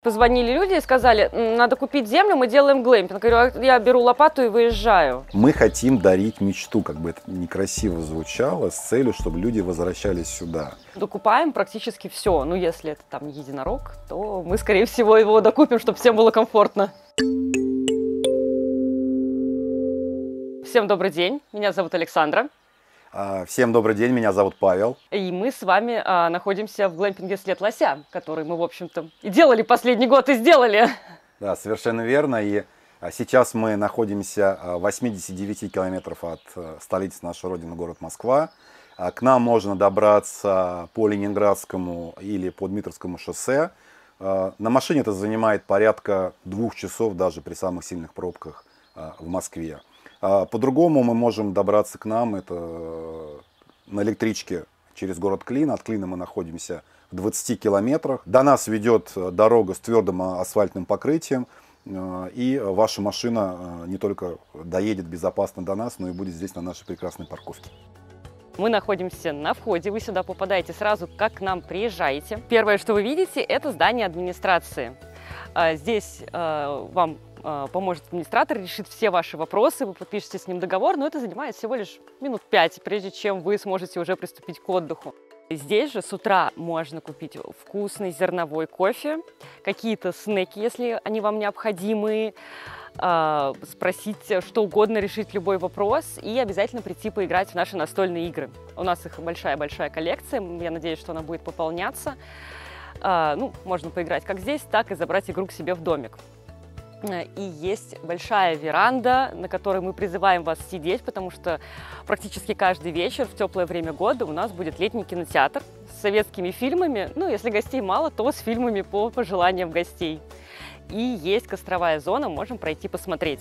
Позвонили люди и сказали, надо купить землю, мы делаем глэмпинг. Я говорю, «А я беру лопату и выезжаю. Мы хотим дарить мечту, как бы это некрасиво звучало, с целью, чтобы люди возвращались сюда. Докупаем практически все. Ну, если это там единорог, то мы, скорее всего, его докупим, чтобы всем было комфортно. Всем добрый день, меня зовут Александра. А, всем добрый день, меня зовут Павел. И мы с вами а, находимся в глэмпинге «След лося», который мы, в общем-то, и делали последний год, и сделали. Да, совершенно верно. И а, сейчас мы находимся а, в 89 километров от э, столицы нашей родины, город Москва. К нам можно добраться по Ленинградскому или по Дмитровскому шоссе. На машине это занимает порядка двух часов даже при самых сильных пробках в Москве. А по-другому мы можем добраться к нам, это э, на электричке через город Клин. От Клина мы находимся в 20 километрах. До нас ведет э, дорога с твердым э, асфальтным покрытием. И ваша машина не только доедет безопасно до нас, но и будет здесь на нашей прекрасной парковке. Мы находимся на входе, вы сюда попадаете сразу, как к нам приезжаете. Первое, что вы видите, это здание администрации. А здесь вам а, поможет администратор, решит все ваши вопросы, вы подпишете с ним договор, но это занимает всего лишь минут 5, прежде чем вы сможете уже приступить к отдыху. Здесь же с утра можно купить вкусный зерновой кофе, какие-то снеки, если они вам необходимы, а, спросить э, что угодно, решить любой вопрос и обязательно прийти поиграть в наши настольные игры. У нас их большая-большая коллекция, я надеюсь, что она будет пополняться. А, ну, можно поиграть как здесь, так и забрать игру к себе в домик. Э, и есть большая веранда, на которой мы призываем вас сидеть, потому что практически каждый вечер в теплое время года у нас будет летний кинотеатр с советскими фильмами. Ну, если гостей мало, то с фильмами по пожеланиям гостей. И есть костровая зона, можем пройти посмотреть.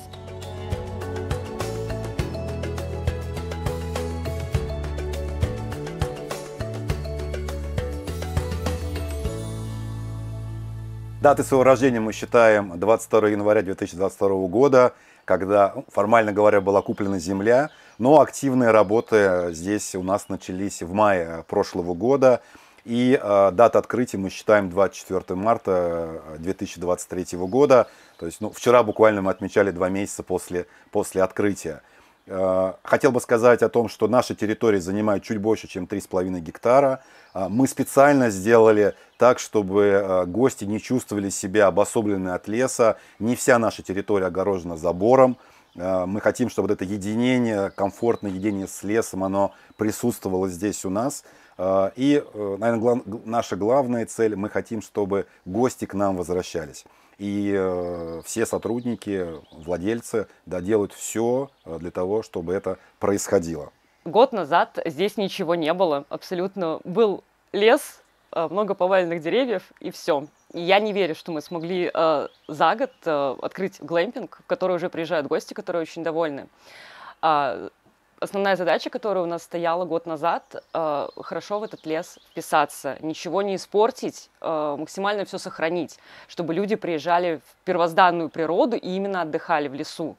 Даты своего рождения мы считаем 22 января 2022 года, когда, ну, формально говоря, была куплена земля, но активные работы здесь у нас начались в мае прошлого года. И э, дата открытия мы считаем 24 марта 2023 э, года. То есть ну, вчера буквально мы отмечали два месяца после, после открытия. Э, хотел бы сказать о том, что наша территория занимает чуть больше, чем 3,5 гектара. А, мы специально сделали так, чтобы э, гости не чувствовали себя обособленными от леса. Не вся наша территория огорожена забором. Э, мы хотим, чтобы вот это единение, комфортное единение с лесом, оно присутствовало здесь у нас. И, наверное, наша главная цель, мы хотим, чтобы гости к нам возвращались. И э, все сотрудники, владельцы да, делают все э, для того, чтобы это происходило. Год назад здесь ничего не было. Абсолютно был лес, э, много поваленных деревьев и все. я не верю, что мы смогли э, за год э, открыть глэмпинг, в который уже приезжают гости, которые очень довольны. А, основная задача, которая у нас стояла год назад, э, хорошо в этот лес вписаться, ничего не испортить, э, максимально все сохранить, чтобы люди приезжали в первозданную природу и именно отдыхали в лесу.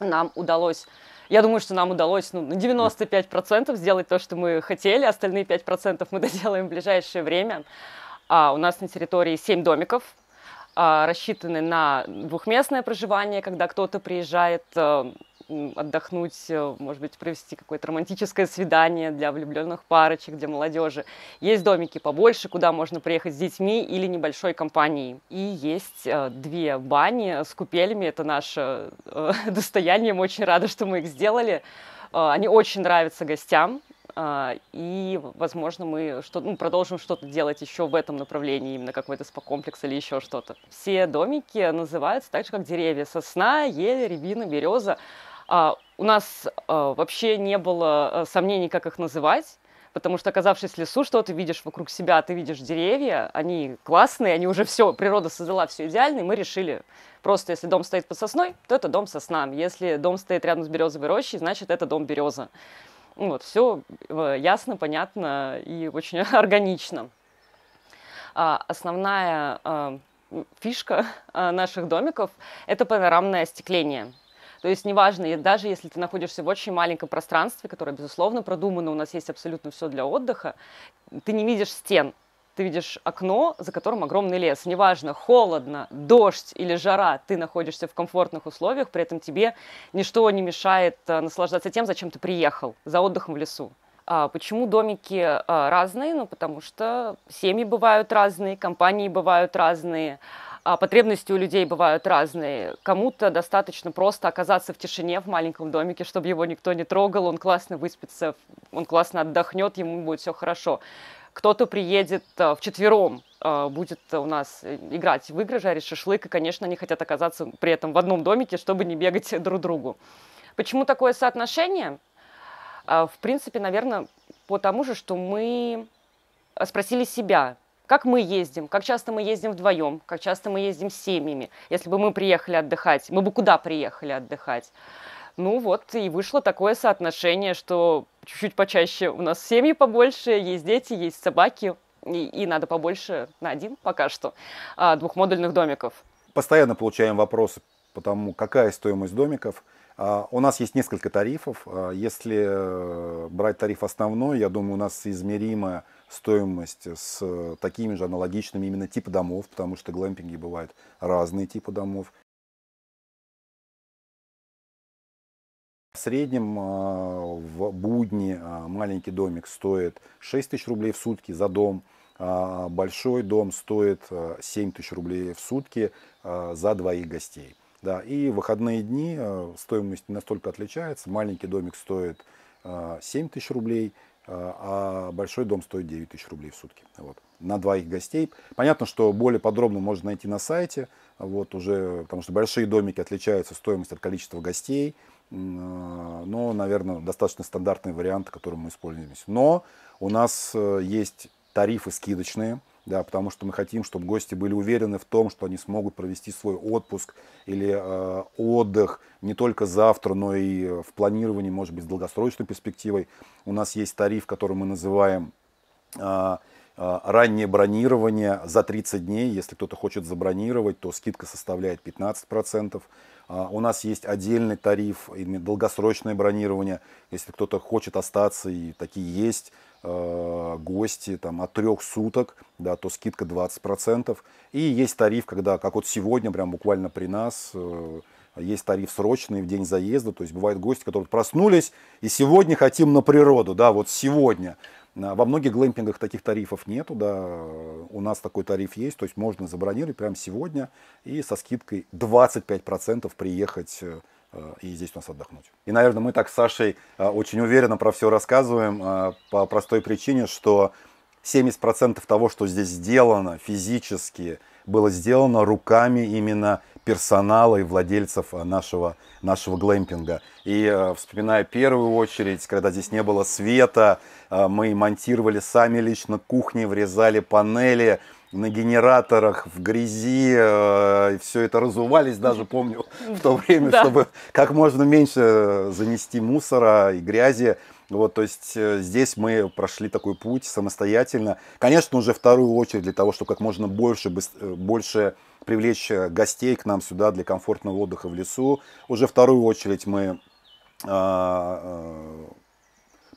Нам удалось, я думаю, что нам удалось ну, на 95% сделать то, что мы хотели, остальные 5% мы доделаем в ближайшее время. А у нас на территории 7 домиков, э, рассчитаны на двухместное проживание, когда кто-то приезжает э, отдохнуть, э, может быть, провести какое-то романтическое свидание для влюбленных парочек, для молодежи. Есть домики побольше, куда можно приехать с детьми или небольшой компанией. И есть э, две бани с купелями. Это наше э, достояние. Мы очень рады, что мы их сделали. Они очень нравятся гостям и, возможно, мы что ну, продолжим что-то делать еще в этом направлении, именно какой-то спа-комплекс или еще что-то. Все домики называются так же, как деревья. Сосна, ель, рябина, береза. А, у нас а, вообще не было э, сомнений, как их называть. Потому что, оказавшись в лесу, что ты видишь вокруг себя, ты видишь деревья, они классные, они уже все, природа создала все идеально, и мы решили, просто если дом стоит под сосной, то это дом сосна. Если дом стоит рядом с березовой рощей, значит, это дом береза. Вот, все э, ясно, понятно и очень органично. А, основная а, фишка а, наших домиков – это панорамное остекление – то есть неважно, даже если ты находишься в очень маленьком пространстве, которое, безусловно, продумано, у нас есть абсолютно все для отдыха, ты не видишь стен, ты видишь окно, за которым огромный лес. Неважно, холодно, дождь или жара, ты находишься в комфортных условиях, при этом тебе ничто не мешает э, наслаждаться тем, зачем ты приехал, за отдыхом в лесу. А почему домики э, разные? Ну, потому что семьи бывают разные, компании бывают разные. А потребности у людей бывают разные. Кому-то достаточно просто оказаться в тишине в маленьком домике, чтобы его никто не трогал, он классно выспится, он классно отдохнет, ему будет все хорошо. Кто-то приедет э, в четвером, э, будет у нас э, играть в игры, жарить шашлык, и, конечно, они хотят оказаться при этом в одном домике, чтобы не бегать друг другу. Почему такое соотношение? А, в принципе, наверное, по тому же, что мы спросили себя, как мы ездим, как часто мы ездим вдвоем, как часто мы ездим с семьями. Если бы мы приехали отдыхать, мы бы куда приехали отдыхать? Ну вот и вышло такое соотношение, что чуть-чуть почаще у нас семьи побольше, есть дети, есть собаки, и, и надо побольше на один пока что а, двухмодульных домиков. Постоянно получаем вопросы по тому, какая стоимость домиков. А, у нас есть несколько тарифов. А, если э, брать тариф основной, я думаю, у нас измеримая стоимость с э, такими же аналогичными именно типа домов, потому что глэмпинги бывают разные типы домов. В среднем э, в будни э, маленький домик стоит 6 тысяч рублей в сутки за дом, а большой дом стоит 7 тысяч рублей в сутки за двоих гостей. Да, и в выходные дни стоимость не настолько отличается. Маленький домик стоит 7 тысяч рублей, Э, а большой дом стоит 9 тысяч рублей в сутки. Вот. На двоих гостей. Понятно, что более подробно можно найти на сайте, вот уже, потому что большие домики отличаются стоимость от количества гостей, э, но, наверное, достаточно стандартный вариант, который мы используем. здесь Но у нас э, есть тарифы скидочные – да, потому что мы хотим, чтобы гости были уверены в том, что они смогут провести свой отпуск или э, отдых не только завтра, но и в планировании, может быть, с долгосрочной перспективой. У нас есть тариф, который мы называем э, э раннее бронирование за 30 дней. Если кто-то хочет забронировать, то скидка составляет 15%. Э, у нас есть отдельный тариф, долгосрочное бронирование. Если кто-то хочет остаться, и такие есть, Э, гости там, от трех суток, да, то скидка 20%. И есть тариф, когда, как вот сегодня, прям буквально при нас, э, есть тариф срочный в день заезда. То есть бывают гости, которые проснулись и сегодня хотим на природу, да, вот сегодня. А, во многих глэмпингах таких тарифов нету, да, у нас такой тариф есть, то есть можно забронировать прямо сегодня и со скидкой 25% приехать э, Э, и здесь у нас отдохнуть. И, наверное, мы так с Сашей э, очень уверенно про все рассказываем э, по простой причине, что 70% того, что здесь сделано физически, было сделано руками именно персонала и владельцев нашего, нашего глэмпинга. И вспоминая первую очередь, когда здесь не было света, мы монтировали сами лично кухни, врезали панели, на генераторах, в грязи, э, все это разувались даже, помню, в то время, да. чтобы как можно меньше занести мусора и грязи. Вот, то есть э, здесь мы прошли такой путь самостоятельно. Конечно, уже вторую очередь для того, чтобы как можно больше, э, больше привлечь э, гостей к нам сюда для комфортного отдыха в лесу. Уже вторую очередь мы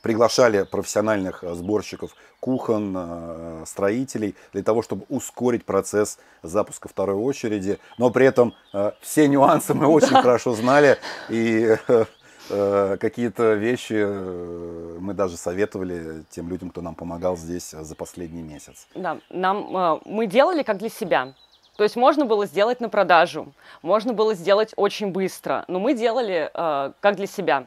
приглашали профессиональных э, сборщиков кухон, э, строителей, для того, чтобы ускорить процесс запуска второй очереди. Но при этом э, все нюансы мы очень хорошо знали, и какие-то вещи мы даже советовали тем людям, кто нам помогал здесь за последний месяц. Да, нам, мы делали как для себя. То есть можно было сделать на продажу, можно было сделать очень быстро, но мы делали э, как для себя.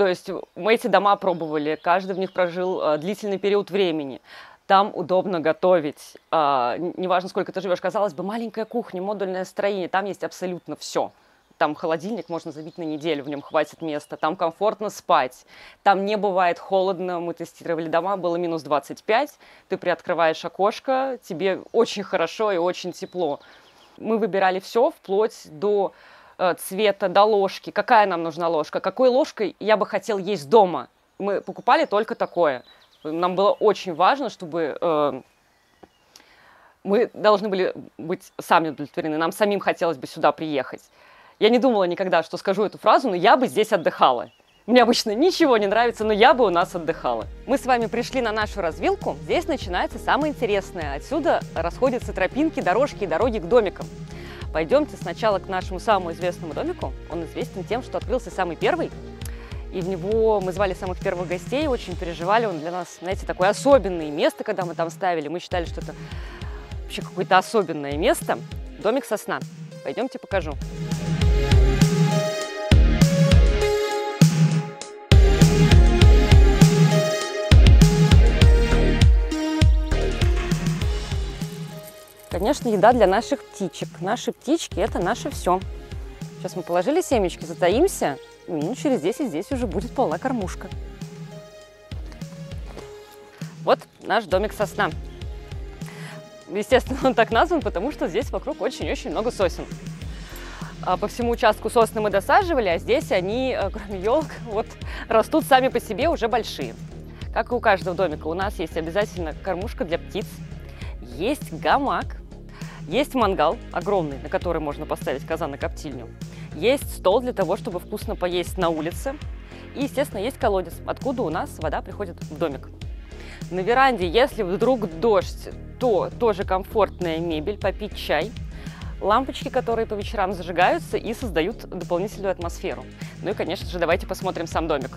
То есть мы эти дома пробовали, каждый в них прожил э, длительный период времени. Там удобно готовить. Э, неважно, сколько ты живешь, казалось бы, маленькая кухня, модульное строение, там есть абсолютно все. Там холодильник можно забить на неделю, в нем хватит места. Там комфортно спать. Там не бывает холодно. Мы тестировали дома, было минус 25. Ты приоткрываешь окошко, тебе очень хорошо и очень тепло. Мы выбирали все, вплоть до Э, цвета до ложки, какая нам нужна ложка, какой ложкой я бы хотел есть дома. Мы покупали только такое. Нам было очень важно, чтобы э, мы должны были быть сами удовлетворены. Нам самим хотелось бы сюда приехать. Я не думала никогда, что скажу эту фразу, но я бы здесь отдыхала. Мне обычно ничего не нравится, но я бы у нас отдыхала. Мы с вами пришли на нашу развилку. Здесь начинается самое интересное. Отсюда расходятся тропинки, дорожки и дороги к домикам. Пойдемте сначала к нашему самому известному домику. Он известен тем, что открылся самый первый. И в него мы звали самых первых гостей, очень переживали. Он для нас, знаете, такое особенное место, когда мы там ставили. Мы считали, что это вообще какое-то особенное место. Домик сосна. Пойдемте покажу. Пойдемте покажу. Конечно, еда для наших птичек. Наши птички – это наше все. Сейчас мы положили семечки, затаимся, и минут через 10 здесь уже будет полна кормушка. Вот наш домик сосна. Естественно, он так назван, потому что здесь вокруг очень-очень много сосен. А, по всему участку сосны мы досаживали, а здесь они, э, кроме елок, вот растут сами по себе уже большие. Как и у каждого домика, у нас есть обязательно кормушка для птиц, есть гамак, есть мангал огромный, на который можно поставить казан и коптильню. Есть стол для того, чтобы вкусно поесть на улице. И, естественно, есть колодец, откуда у нас вода приходит в домик. На веранде, если вдруг дождь, то тоже комфортная мебель, попить чай, лампочки, которые по вечерам зажигаются и создают дополнительную атмосферу. Ну и, конечно же, давайте посмотрим сам домик.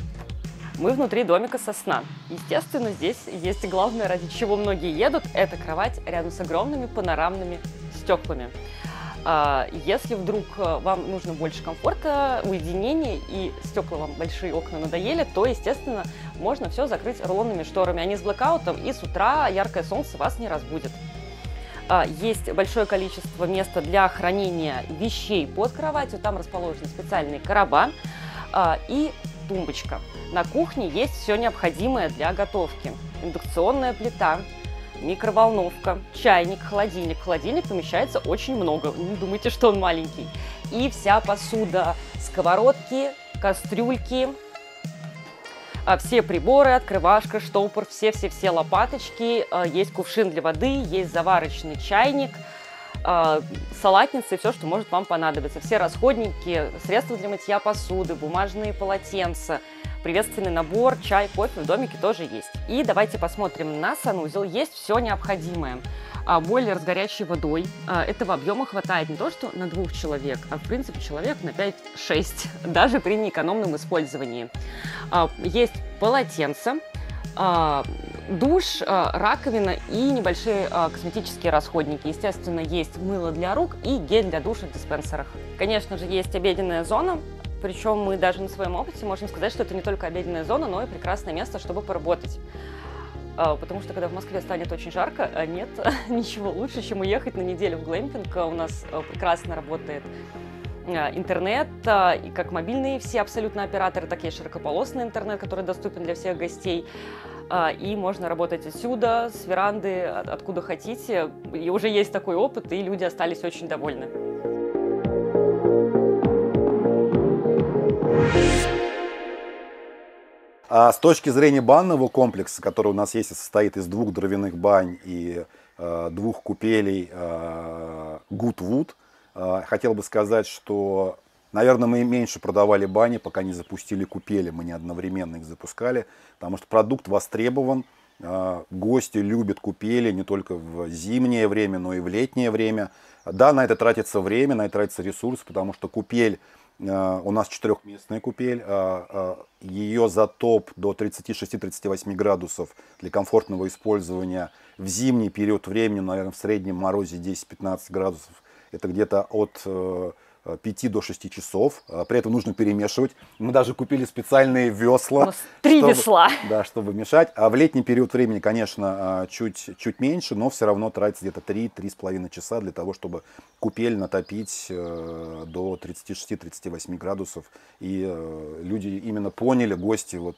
Мы внутри домика сосна. Естественно, здесь есть главное, ради чего многие едут, это кровать рядом с огромными панорамными стеклами. А, если вдруг э, вам нужно больше комфорта, уединения и стекла вам большие окна надоели, то, естественно, можно все закрыть рулонными шторами. Они с блэкаутом, и с утра яркое солнце вас не разбудит. А, есть большое количество места для хранения вещей под кроватью. Там расположены специальные короба а, и тумбочка. На кухне есть все необходимое для готовки. Индукционная плита – микроволновка, чайник, холодильник. В холодильник помещается очень много, не думайте, что он маленький. И вся посуда, сковородки, кастрюльки, а, все приборы, открывашка, штопор, все-все-все лопаточки, а, есть кувшин для воды, есть заварочный чайник, а, салатницы все, что может вам понадобиться. Все расходники, средства для мытья посуды, бумажные полотенца – приветственный набор, чай, кофе в домике тоже есть. И давайте посмотрим на санузел. Есть все необходимое. А, бойлер с горячей водой. А, этого объема хватает не то, что на двух человек, а в принципе человек на 5-6, даже при неэкономном использовании. А, есть полотенце, душ, раковина и небольшие косметические расходники. Естественно, есть мыло для рук и гель для душа в диспенсерах. Конечно же, есть обеденная зона, причем мы даже на своем опыте можем сказать, что это не только обеденная зона, но и прекрасное место, чтобы поработать. А, потому что когда в Москве станет очень жарко, а нет ничего лучше, чем уехать на неделю в глэмпинг. А у нас прекрасно работает интернет, и как мобильные все абсолютно операторы, так и широкополосный интернет, который доступен для всех гостей. И можно работать отсюда, с веранды, откуда хотите. И уже есть такой опыт, и люди остались очень довольны. А с точки зрения банного комплекса, который у нас есть и состоит из двух дровяных бань и э, двух купелей э, Goodwood, э, хотел бы сказать, что, наверное, мы меньше продавали бани, пока не запустили купели, мы не одновременно их запускали, потому что продукт востребован, э, гости любят купели не только в зимнее время, но и в летнее время. Да, на это тратится время, на это тратится ресурс, потому что купель – Э, у нас четырехместная купель. Э, э, Ее затоп до 36-38 градусов для комфортного использования в зимний период времени, наверное, в среднем морозе 10-15 градусов. Это где-то от 5 э, до 6 часов. Э, при этом нужно перемешивать. Мы даже купили специальные весла. Три чтобы, весла. Да, чтобы мешать. А в летний период времени, конечно, э, чуть, чуть меньше, но все равно тратится где-то 3-3,5 часа для того, чтобы купель натопить до 36-38 градусов. И люди именно поняли, гости, вот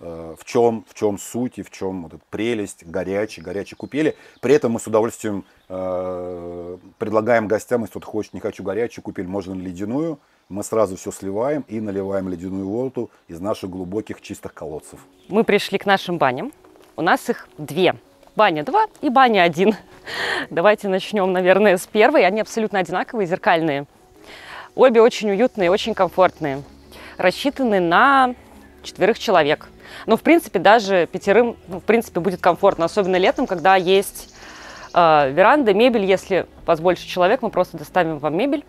Э, в чем, в чем суть и в чем вот эта прелесть горячей, горячей купели. При этом мы с удовольствием э, предлагаем гостям, если кто-то хочет, не хочу горячую купель, можно ледяную. Мы сразу все сливаем и наливаем ледяную воду из наших глубоких чистых колодцев. Мы пришли к нашим баням. У нас их две. Баня 2 и баня 1. Давайте начнем, наверное, с первой. Они абсолютно одинаковые, зеркальные. Обе очень уютные, очень комфортные. Рассчитаны на четверых человек – но, ну, в принципе, даже пятерым, ну, в принципе, будет комфортно, особенно летом, когда есть э, веранда, мебель. Если вас больше человек, мы просто доставим вам мебель.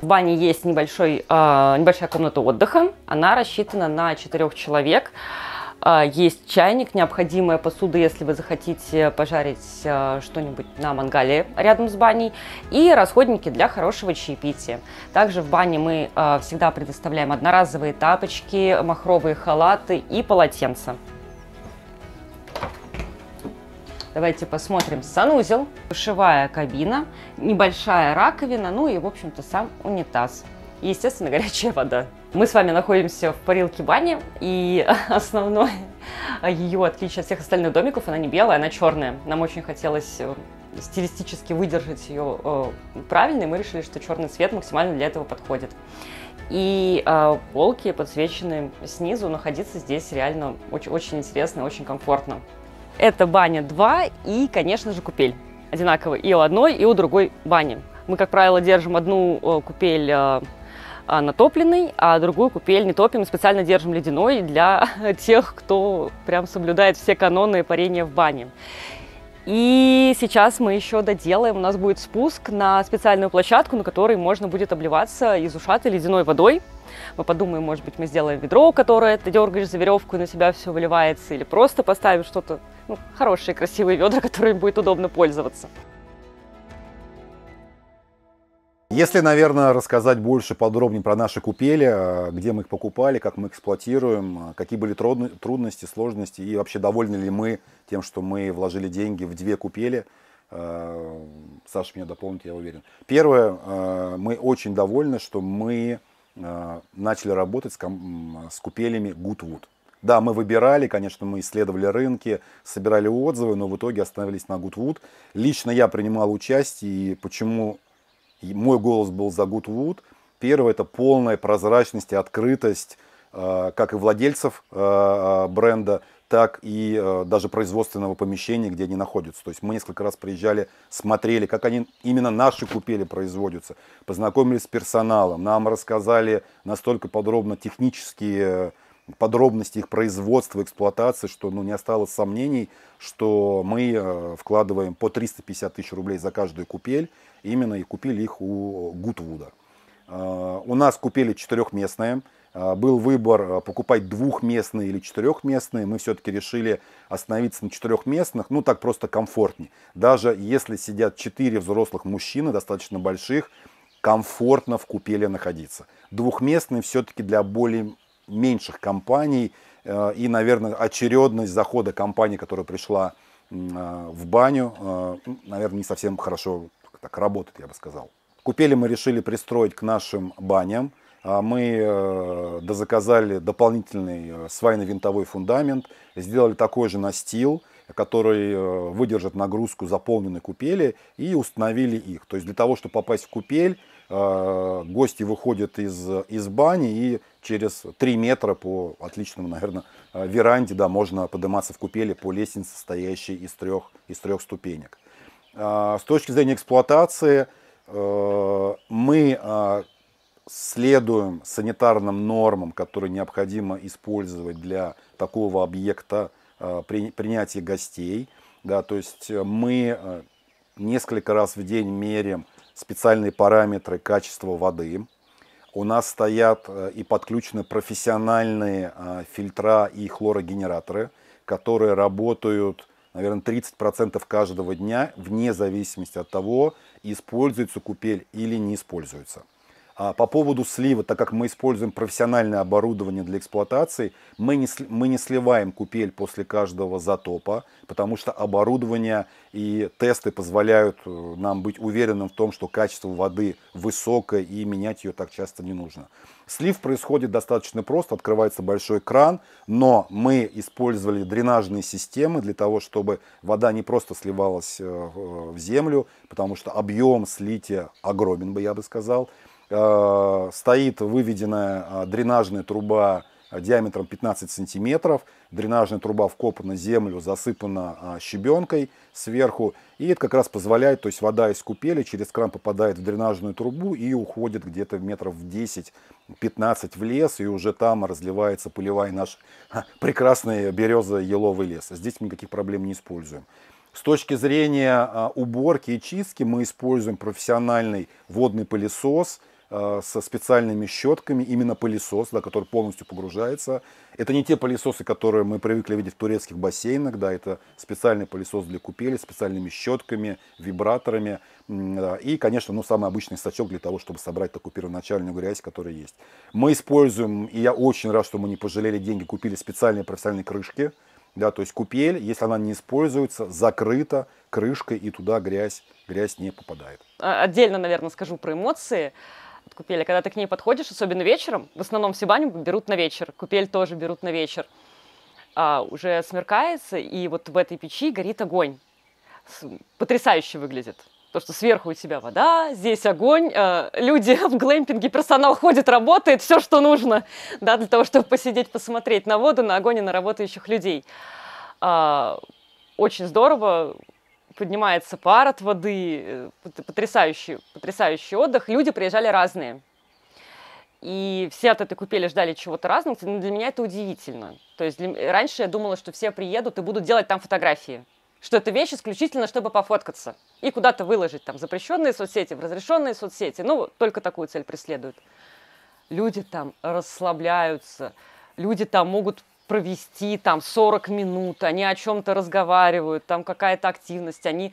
В бане есть небольшой, э, небольшая комната отдыха. Она рассчитана на четырех человек а, есть чайник, необходимая посуда, если вы захотите пожарить а, что-нибудь на мангале рядом с баней. И расходники для хорошего чаепития. Также в бане мы а, всегда предоставляем одноразовые тапочки, махровые халаты и полотенца. Давайте посмотрим санузел, душевая кабина, небольшая раковина, ну и, в общем-то, сам унитаз и, естественно, горячая вода. Мы с вами находимся в парилке бани, и основное ее отличие от всех остальных домиков, она не белая, она черная. Нам очень хотелось э, стилистически выдержать ее э, правильно, и мы решили, что черный цвет максимально для этого подходит. И э, полки подсвечены снизу, находиться здесь реально очень, очень интересно, очень комфортно. Это баня 2 и, конечно же, купель. Одинаково и у одной, и у другой бани. Мы, как правило, держим одну э, купель э, а, натопленный, а другую купель не топим, специально держим ледяной для тех, кто прям соблюдает все каноны парения в бане. И сейчас мы еще доделаем, у нас будет спуск на специальную площадку, на которой можно будет обливаться из ушатой ледяной водой. Мы подумаем, может быть, мы сделаем ведро, которое ты дергаешь за веревку и на себя все выливается, или просто поставим что-то, ну, хорошие, красивые ведра, которыми будет удобно пользоваться. Если, наверное, рассказать больше подробнее про наши купели, а, где мы их покупали, как мы эксплуатируем, а, какие были трудности, сложности и вообще довольны ли мы тем, что мы вложили деньги в две купели, а, Саша меня дополнит, я уверен. Первое, мы очень довольны, что мы начали работать с купелями Goodwood. Да, мы выбирали, конечно, мы исследовали рынки, собирали отзывы, но в итоге остановились на Goodwood. Лично я принимал участие, и почему мой голос был за Good Wood. Первое – это полная прозрачность и открытость э, как и владельцев э, э, бренда, так и даже производственного помещения, где они находятся. То есть мы несколько раз приезжали, смотрели, как они именно наши купели производятся, познакомились с персоналом, нам рассказали настолько подробно технические подробности их производства, эксплуатации, что ну, не осталось сомнений, что мы вкладываем по 350 тысяч рублей за каждую купель, именно и купили их у Гудвуда. А, у нас купили четырехместные. А, был выбор а, покупать двухместные или четырехместные. Мы все-таки решили остановиться на четырехместных. Ну, так просто комфортнее. Даже если сидят четыре взрослых мужчины, достаточно больших, комфортно в купеле находиться. Двухместные все-таки для более меньших компаний. И, наверное, очередность захода компании, которая пришла в баню, наверное, не совсем хорошо так работает, я бы сказал. Купели мы решили пристроить к нашим баням. А, мы э, дозаказали дополнительный э, свайно-винтовой фундамент, сделали такой же настил, который э, выдержит нагрузку заполненной купели и установили их. То есть для того, чтобы попасть в купель, гости выходят из, из бани и через 3 метра по отличному, наверное, веранде да, можно подниматься в купели по лестнице, состоящей из трех, из трех ступенек. А, с точки зрения эксплуатации э, мы а, следуем санитарным нормам, которые необходимо использовать для такого объекта а, принятия гостей. Да, то есть э, мы э, несколько раз в день меряем специальные параметры качества воды. У нас стоят и подключены профессиональные фильтра и хлорогенераторы, которые работают наверное, 30% каждого дня, вне зависимости от того, используется купель или не используется. А по поводу слива, так как мы используем профессиональное оборудование для эксплуатации, мы не, мы не сливаем купель после каждого затопа, потому что оборудование и тесты позволяют э, нам быть уверенным в том, что качество воды высокое и менять ее так часто не нужно. Слив происходит достаточно просто, открывается большой кран, но мы использовали дренажные системы для того, чтобы вода не просто сливалась э, э, в землю, потому что объем слития огромен бы, я бы сказал, Э, стоит выведенная э, дренажная труба э, диаметром 15 сантиметров. Дренажная труба вкопана в землю, засыпана щебенкой сверху. И это как раз позволяет, то есть вода из купели через кран попадает в дренажную трубу и уходит где-то метров в 10-15 в лес. И уже там разливается пылевая наш прекрасный березо-еловый лес. Здесь мы никаких проблем не используем. С точки зрения уборки и чистки мы используем профессиональный водный пылесос – Э, со специальными щетками, именно пылесос, да, который полностью погружается. Это не те пылесосы, которые мы привыкли видеть в турецких бассейнах, да, это специальный пылесос для купели, специальными щетками, вибраторами, да, и, конечно, ну, самый обычный сачок для того, чтобы собрать такую первоначальную грязь, которая есть. Мы используем, и я очень рад, что мы не пожалели деньги, купили специальные профессиональные крышки, да, то есть купель, если она не используется, закрыта крышкой, и туда грязь, грязь не попадает. А отдельно, наверное, скажу про эмоции купель. А когда ты к ней подходишь, особенно вечером, в основном все баню берут на вечер, купель тоже берут на вечер, а, уже смеркается, и вот в этой печи горит огонь. Потрясающе выглядит. То, что сверху у тебя вода, здесь огонь, э, люди в глэмпинге, персонал ходит, работает, все, что нужно, да, для того, чтобы посидеть, посмотреть на воду, на огонь и на работающих людей. Э, очень здорово, поднимается пар от воды, э, потрясающий, потрясающий отдых. Люди приезжали разные. И все от этой купели ждали чего-то разного. Но ну, для меня это удивительно. То есть для... раньше я думала, что все приедут и будут делать там фотографии. Что это вещь исключительно, чтобы пофоткаться. И куда-то выложить там запрещенные соцсети, в разрешенные соцсети. Ну, только такую цель преследуют. Люди там расслабляются. Люди там могут провести там 40 минут, они о чем-то разговаривают, там какая-то активность, они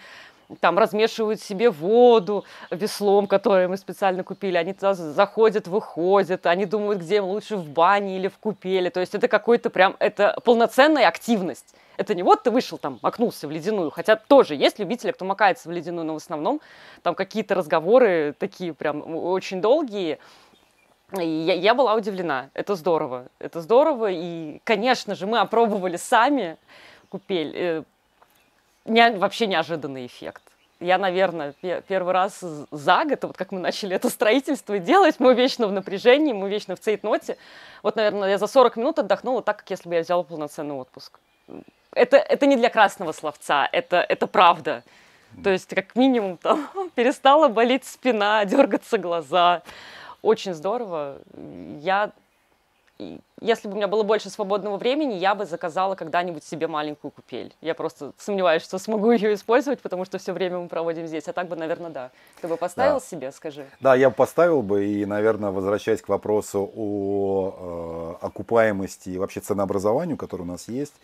там размешивают себе воду веслом, которое мы специально купили. Они туда заходят, выходят, они думают, где им лучше в бане или в купели. То есть это какой-то прям, это полноценная активность. Это не вот ты вышел там, макнулся в ледяную, хотя тоже есть любители, кто макается в ледяную, но в основном там какие-то разговоры такие прям очень долгие, Э, я, я была удивлена. Это здорово. Это здорово. И, конечно же, мы опробовали сами купель. Э, не, вообще неожиданный эффект. Я, наверное, первый раз за год, вот как мы начали это строительство делать, мы вечно в напряжении, мы вечно в цейтноте. Вот, наверное, я за 40 минут отдохнула так, как если бы я взяла полноценный отпуск. Это, это не для красного словца, это, это правда. То есть, как минимум, там перестала болеть спина, дергаться глаза, очень здорово. Я если бы у меня было больше свободного времени, я бы заказала когда-нибудь себе маленькую купель. Я просто сомневаюсь, что смогу ее использовать, потому что все время мы проводим здесь. А так бы, наверное, да. Ты бы поставил да. себе, скажи. Да, я бы поставил бы. И, наверное, возвращаясь к вопросу о э, окупаемости и вообще ценообразованию, которое у нас есть,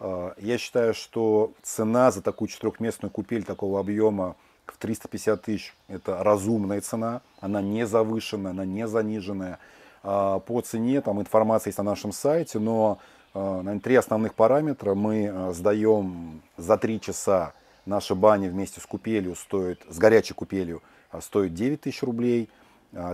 э, я считаю, что цена за такую четырехместную купель такого объема – в 350 тысяч это разумная цена, она не завышенная, она не заниженная. А, по цене, там информация есть на нашем сайте, но а, наверное, три основных параметра. Мы а, сдаем за три часа наша баня вместе с купелью стоит, с горячей купелью стоит 9 тысяч рублей.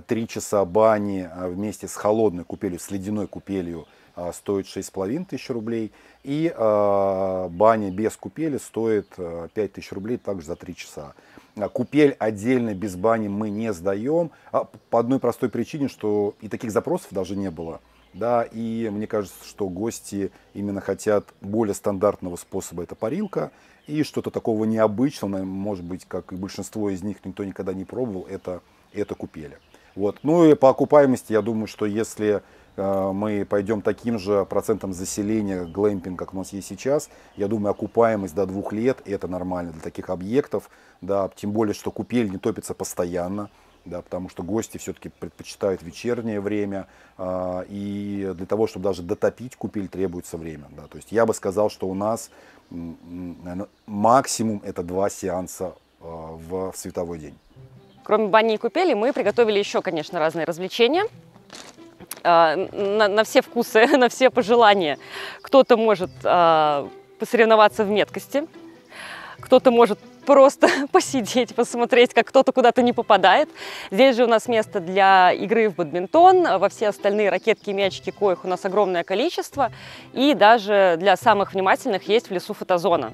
Три часа бани вместе с холодной купелью, с ледяной купелью стоит 6,5 тысяч рублей. И э, баня без купели стоит 5000 а, рублей также за 3 часа. А купель отдельно без бани мы не сдаем. А по одной простой причине, что и таких запросов даже не было. Да, и мне кажется, что гости именно хотят более стандартного способа, это парилка, и что-то такого необычного, может быть, как и большинство из них никто никогда не пробовал, это, это купели. Вот. Ну и по окупаемости, я думаю, что если Э, мы пойдем таким же процентом заселения глэмпинг, как у нас есть сейчас. Я думаю, окупаемость до двух лет, это нормально для таких объектов, да, тем более, что купель не топится постоянно, да, потому что гости все-таки предпочитают вечернее время, а, и для того, чтобы даже дотопить купель, требуется время, да, то есть я бы сказал, что у нас наверное, максимум это два сеанса э, в световой день. Кроме бани и купели, мы приготовили еще, конечно, разные развлечения. А, на, на все вкусы, на все пожелания. Кто-то может а, посоревноваться в меткости, кто-то может просто посидеть, посмотреть, как кто-то куда-то не попадает. Здесь же у нас место для игры в бадминтон, во все остальные ракетки и мячики, коих у нас огромное количество. И даже для самых внимательных есть в лесу фотозона.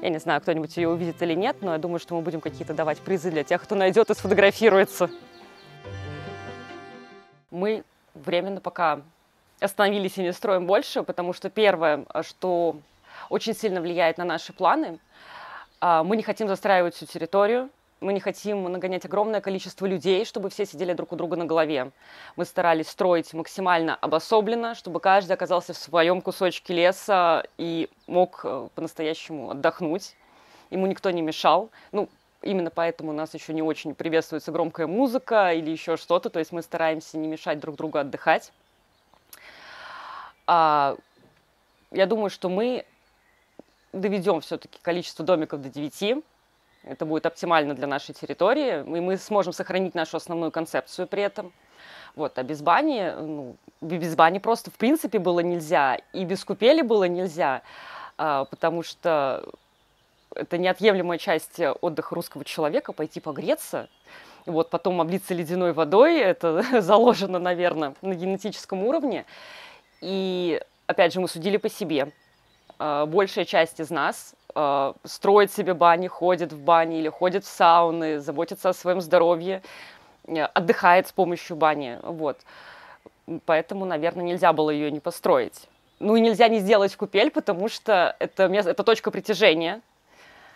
Я не знаю, кто-нибудь ее увидит или нет, но я думаю, что мы будем какие-то давать призы для тех, кто найдет и сфотографируется. Мы временно пока остановились и не строим больше, потому что первое, что очень сильно влияет на наши планы, а, мы не хотим застраивать всю территорию, мы не хотим нагонять огромное количество людей, чтобы все сидели друг у друга на голове. Мы старались строить максимально обособленно, чтобы каждый оказался в своем кусочке леса и мог э, по-настоящему отдохнуть. Ему никто не мешал. Ну, Именно поэтому у нас еще не очень приветствуется громкая музыка или еще что-то. То есть мы стараемся не мешать друг другу отдыхать. А, я думаю, что мы доведем все-таки количество домиков до 9. Это будет оптимально для нашей территории. И мы сможем сохранить нашу основную концепцию при этом. Вот, а без бани, ну, без бани просто в принципе было нельзя, и без купели было нельзя, а, потому что это неотъемлемая часть э, отдыха русского человека, пойти погреться, вот, потом облиться ледяной водой, это заложено, наверное, на генетическом уровне. И, опять же, мы судили по себе. А, большая часть из нас а, строит себе бани, ходит в бани или ходит в сауны, заботится о своем здоровье, э, отдыхает с помощью бани, вот. Поэтому, наверное, нельзя было ее не построить. Ну и нельзя не сделать купель, потому что это, место, это точка притяжения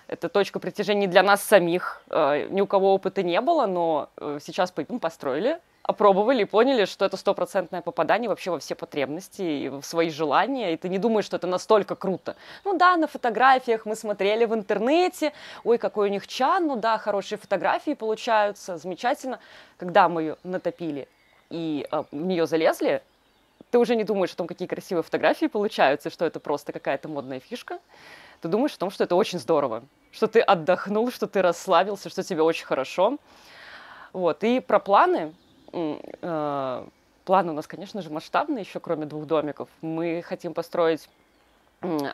это точка притяжения для нас самих. Э, ни у кого опыта не было, но э, сейчас ну, построили, опробовали и поняли, что это стопроцентное попадание вообще во все потребности и в свои желания, и ты не думаешь, что это настолько круто. Ну да, на фотографиях мы смотрели в интернете, ой, какой у них чан, ну да, хорошие фотографии получаются, замечательно. Когда мы ее натопили и э, в нее залезли, ты уже не думаешь о том, какие красивые фотографии получаются, что это просто какая-то модная фишка ты думаешь о том, что это очень здорово, что ты отдохнул, что ты расслабился, что тебе очень хорошо. Вот. И про планы. Э, планы у нас, конечно же, масштабные еще, кроме двух домиков. Мы хотим построить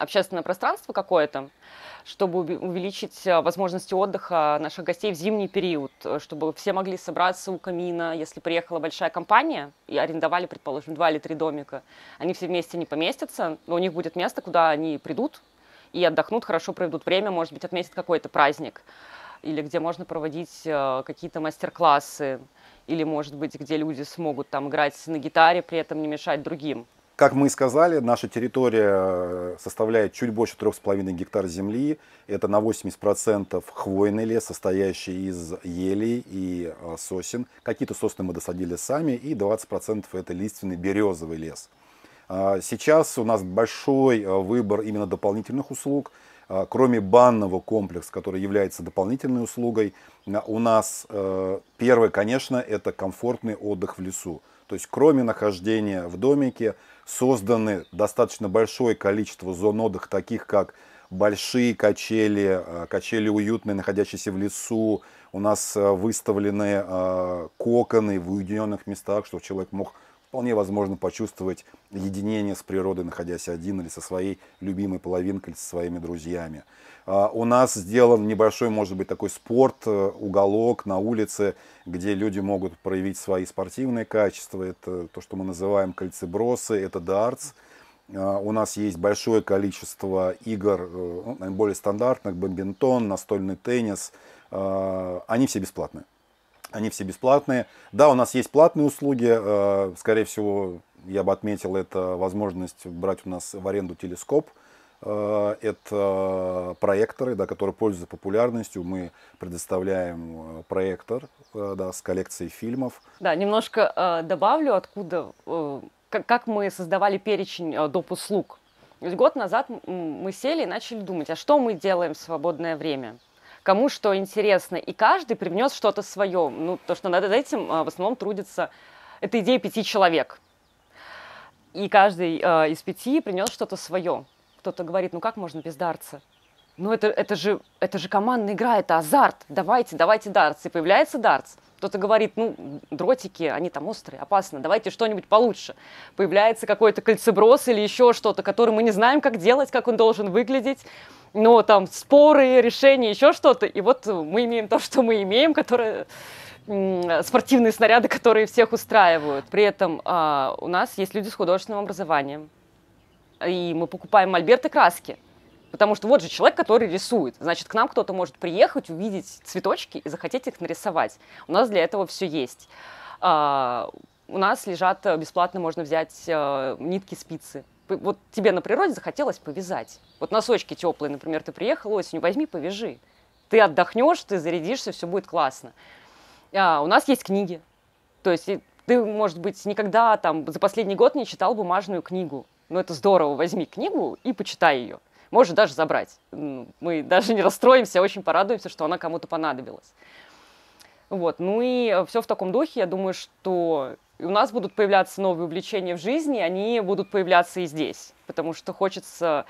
общественное пространство какое-то, чтобы увеличить э, возможности отдыха наших гостей в зимний период, э, чтобы все могли собраться у камина, если приехала большая компания и арендовали, предположим, два или три домика, они все вместе не поместятся, но у них будет место, куда они придут, и отдохнут, хорошо проведут время, может быть, отметят какой-то праздник, или где можно проводить э, какие-то мастер-классы, или, может быть, где люди смогут там играть на гитаре, при этом не мешать другим. Как мы и сказали, наша территория э, составляет чуть больше 3,5 гектар земли. Это на 80% хвойный лес, состоящий из елей и э, сосен. Какие-то сосны мы досадили сами, и 20% это лиственный березовый лес. А сейчас у нас большой а, выбор именно дополнительных услуг. А, кроме банного комплекса, который является дополнительной услугой, у нас э, первое, конечно, это комфортный отдых в лесу. То есть кроме нахождения в домике созданы достаточно большое количество зон отдыха, таких как большие качели, качели уютные, находящиеся в лесу. У нас э, выставлены коконы в уединенных местах, чтобы человек мог вполне возможно почувствовать единение с природой, находясь один или со своей любимой половинкой, или со своими друзьями. А, у нас сделан небольшой, может быть, такой спорт, э, уголок на улице, где люди могут проявить свои спортивные качества. Это то, что мы называем кольцебросы, это дартс. А, у нас есть большое количество игр, э, ну, наиболее стандартных, бомбинтон, настольный теннис. А, они все бесплатные. Они все бесплатные. Да, у нас есть платные услуги. Э, скорее всего, я бы отметил, это возможность брать у нас в аренду телескоп. Э, это проекторы, да, которые пользуются популярностью. Мы предоставляем э, проектор да, с коллекцией фильмов. Да, немножко добавлю, откуда, как мы создавали перечень доп. услуг. Год назад мы сели и начали думать, а что мы делаем в свободное время – кому что интересно. И каждый привнес что-то свое. Ну, то, что над этим а, в основном трудится, это идея пяти человек. И каждый э, из пяти принес что-то свое. Кто-то говорит, ну как можно без дарца? Ну это, это, же, это же командная игра, это азарт. Давайте, давайте дартс. И появляется дартс. Кто-то говорит, ну, дротики, они там острые, опасно, давайте что-нибудь получше. Появляется какой-то кольцеброс или еще что-то, который мы не знаем, как делать, как он должен выглядеть. Но там споры, решения, еще что-то. И вот мы имеем то, что мы имеем, которое спортивные снаряды, которые всех устраивают. При этом э, у нас есть люди с художественным образованием. И мы покупаем Альберты краски. Потому что вот же человек, который рисует. Значит, к нам кто-то может приехать, увидеть цветочки и захотеть их нарисовать. У нас для этого все есть. А, у нас лежат э, бесплатно, можно взять э, нитки, спицы. Вот тебе на природе захотелось повязать. Вот носочки теплые, например, ты приехал осенью, возьми, повяжи. Ты отдохнешь, ты зарядишься, все будет классно. А, у нас есть книги. То есть ты, может быть, никогда там за последний год не читал бумажную книгу. Но ну, это здорово, возьми книгу и почитай ее. Может даже забрать. Мы даже не расстроимся, а очень порадуемся, что она кому-то понадобилась. Вот. Ну и э, все в таком духе. Я думаю, что у нас будут появляться новые увлечения в жизни, они будут появляться и здесь, потому что хочется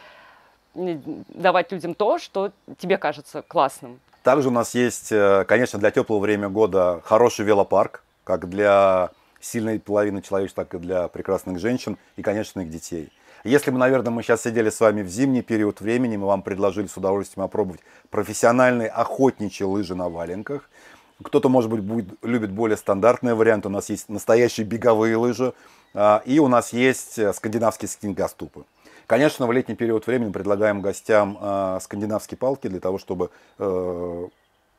давать людям то, что тебе кажется классным. Также у нас есть, э, конечно, для теплого времени года хороший велопарк, как для сильной половины человечества, так и для прекрасных женщин и, конечно, их детей. Если бы, наверное, мы сейчас сидели с вами в зимний период времени, мы вам предложили с удовольствием опробовать профессиональные охотничьи лыжи на валенках. Кто-то, может быть, будет, любит более стандартные варианты. У нас есть настоящие беговые лыжи, а, и у нас есть э, скандинавские скингоступы. Конечно, в летний период времени предлагаем гостям а, скандинавские палки для того, чтобы э,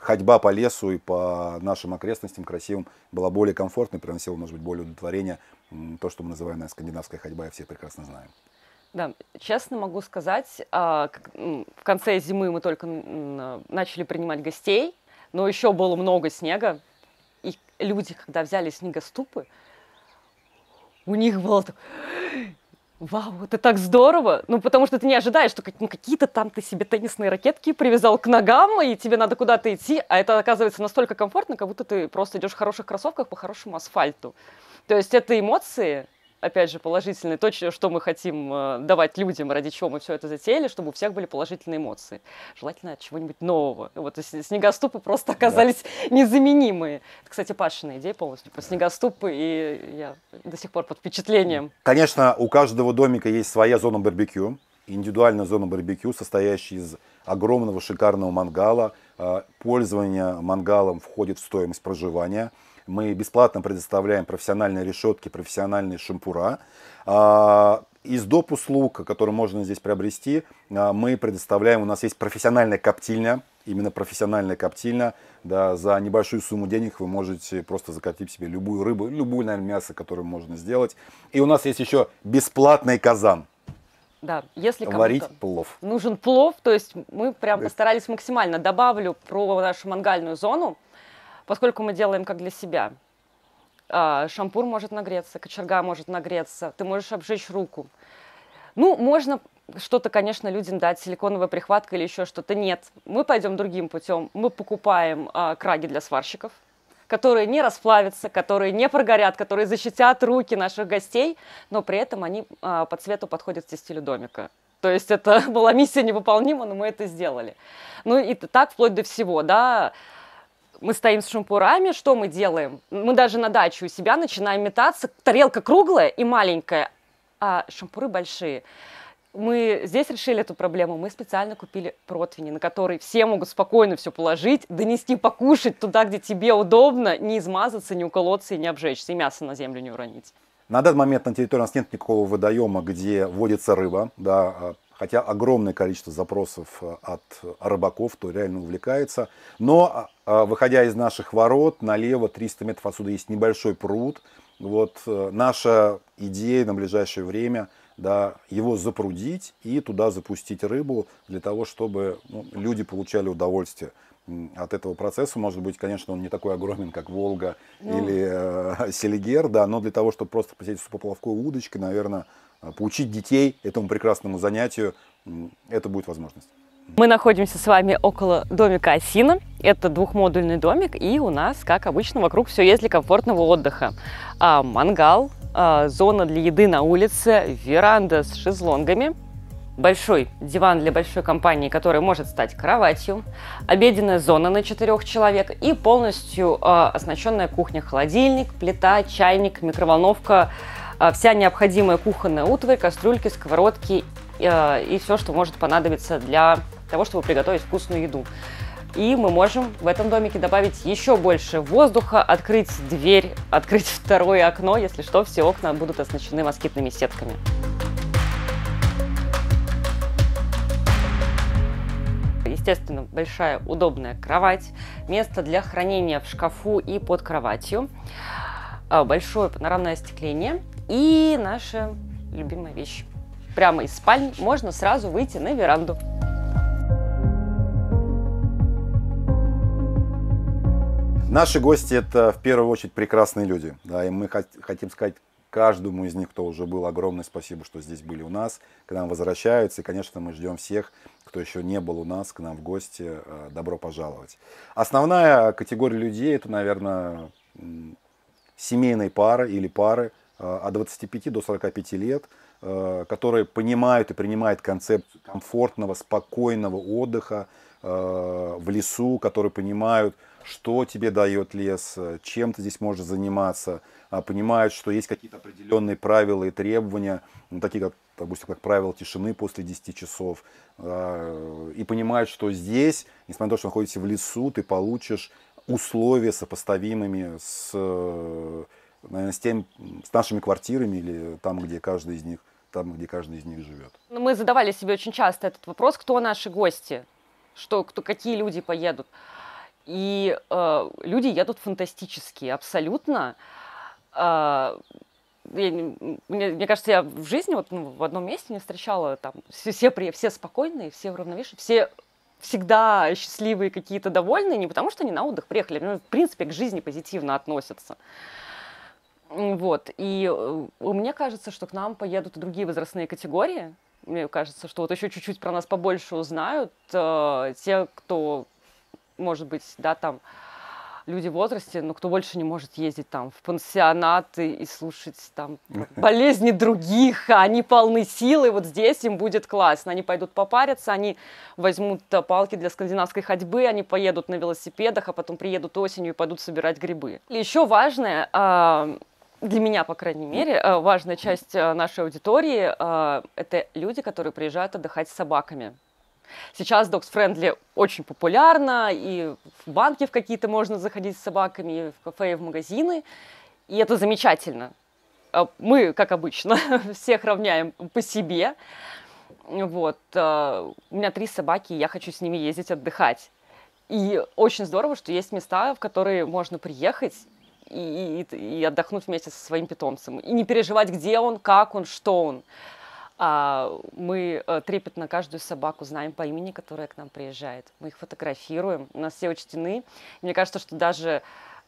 ходьба по лесу и по нашим окрестностям красивым была более комфортной, приносила, может быть, более удовлетворения. То, что мы называем наверное, скандинавская ходьба, и все прекрасно знаем. Да, честно могу сказать, а, в конце зимы мы только а, начали принимать гостей, но еще было много снега, и люди, когда взяли снегоступы, у них было такое вау, это так здорово, ну, потому что ты не ожидаешь, что ну, какие-то там ты себе теннисные ракетки привязал к ногам, и тебе надо куда-то идти, а это оказывается настолько комфортно, как будто ты просто идешь в хороших кроссовках по хорошему асфальту. То есть это эмоции, опять же, положительные, то, что мы хотим э, давать людям, ради чего мы все это затеяли, чтобы у всех были положительные эмоции. Желательно от чего-нибудь нового. Вот снегоступы просто оказались да. незаменимые. Это, кстати, Пашина идея полностью про снегоступы, и я до сих пор под впечатлением. Конечно, у каждого домика есть своя зона барбекю, индивидуальная зона барбекю, состоящая из огромного шикарного мангала. Э, пользование мангалом входит в стоимость проживания – мы бесплатно предоставляем профессиональные решетки, профессиональные шампура. А, из доп. услуг, которые можно здесь приобрести, а, мы предоставляем, у нас есть профессиональная коптильня, именно профессиональная коптильня. Да, за небольшую сумму денег вы можете просто закатить себе любую рыбу, любую, наверное, мясо, которое можно сделать. И у нас есть еще бесплатный казан. Да, если варить плов. Нужен плов, то есть мы прям постарались максимально. Добавлю про нашу мангальную зону поскольку мы делаем как для себя. А, шампур может нагреться, кочерга может нагреться, ты можешь обжечь руку. Ну, можно что-то, конечно, людям дать, силиконовая прихватка или еще что-то. Нет, мы пойдем другим путем. Мы покупаем а, краги для сварщиков, которые не расплавятся, которые не прогорят, которые защитят руки наших гостей, но при этом они а, по цвету подходят к стилю домика. То есть это была миссия невыполнима, но мы это сделали. Ну и так вплоть до всего, да, мы стоим с шампурами, что мы делаем? Мы даже на даче у себя начинаем метаться. Тарелка круглая и маленькая, а шампуры большие. Мы здесь решили эту проблему. Мы специально купили противень, на который все могут спокойно все положить, донести, покушать туда, где тебе удобно, не измазаться, не уколоться и не обжечься, и мясо на землю не уронить. На данный момент на территории у нас нет никакого водоема, где водится рыба. Да, а хотя огромное количество запросов э, от рыбаков, кто реально увлекается. Но, а, а, выходя из наших ворот, налево 300 метров отсюда есть небольшой пруд. Вот э, наша идея на ближайшее время да, его запрудить и туда запустить рыбу для того, чтобы ну, люди получали удовольствие от этого процесса. Может быть, конечно, он не такой огромен, как Волга ну. или э, Селигер, да, но для того, чтобы просто посетить с поплавкой удочкой, наверное, а, поучить детей этому прекрасному занятию, это будет возможность. Мы находимся с вами около домика Осина. Это двухмодульный домик, и у нас, как обычно, вокруг все есть для комфортного отдыха. А, мангал, а, зона для еды на улице, веранда с шезлонгами, большой диван для большой компании, который может стать кроватью, обеденная зона на четырех человек и полностью а, оснащенная кухня, холодильник, плита, чайник, микроволновка, а, вся необходимая кухонная утварь, кастрюльки, сковородки э, и все, что может понадобиться для того, чтобы приготовить вкусную еду. И мы можем в этом домике добавить еще больше воздуха, открыть дверь, открыть второе окно, если что, все окна будут оснащены москитными сетками. Естественно, большая удобная кровать, место для хранения в шкафу и под кроватью, а, большое панорамное остекление – и наша любимая вещь. Прямо из спальни можно сразу выйти на веранду. Наши гости – это в первую очередь прекрасные люди. Да, и мы хотим сказать каждому из них, кто уже был, огромное спасибо, что здесь были у нас, к нам возвращаются. И, конечно, мы ждем всех, кто еще не был у нас, к нам в гости. Э, добро пожаловать. Основная категория людей – это, наверное, семейные пары или пары – Э, от 25 до 45 лет, э, которые понимают и принимают концепцию комфортного, спокойного отдыха э, в лесу, которые понимают, что тебе дает лес, чем ты здесь можешь заниматься, а понимают, что есть какие-то определенные правила и требования, ну, такие как, допустим, как правило тишины после 10 часов, и понимают, что здесь, несмотря на то, что находишься в лесу, ты получишь условия сопоставимыми с наверное, с, тем, с нашими квартирами или там, где каждый из них там, где каждый из них живет. Ну, мы задавали себе очень часто этот вопрос, кто наши гости, что, кто, какие люди поедут. И э, люди едут фантастические, абсолютно. Э, я, мне, мне кажется, я в жизни вот, ну, в одном месте не встречала там все, все, при, все спокойные, все уравновешенные, все всегда счастливые, какие-то довольные, не потому что они на отдых приехали, а в принципе к жизни позитивно относятся. Вот. И э, мне кажется, что к нам поедут и другие возрастные категории. Мне кажется, что вот еще чуть-чуть про нас побольше узнают э, те, кто, может быть, да, там люди в возрасте, но кто больше не может ездить там в пансионаты и слушать там болезни других, а они полны силы, вот здесь им будет классно. Они пойдут попариться, они возьмут э, палки для скандинавской ходьбы, они поедут на велосипедах, а потом приедут осенью и пойдут собирать грибы. И еще важное, а, для меня, по крайней мере, э, важная часть э, нашей аудитории э, – это люди, которые приезжают отдыхать с собаками. Сейчас Dogs Friendly очень популярно, и в банки в какие-то можно заходить с собаками, и в кафе, и в магазины, и это замечательно. Мы, как обычно, всех равняем по себе. Вот. У меня три собаки, и я хочу с ними ездить отдыхать. И очень здорово, что есть места, в которые можно приехать и, и, и отдохнуть вместе со своим питомцем. И не переживать, где он, как он, что он. А, мы э, трепетно каждую собаку знаем по имени, которая к нам приезжает. Мы их фотографируем, у нас все учтены. Мне кажется, что даже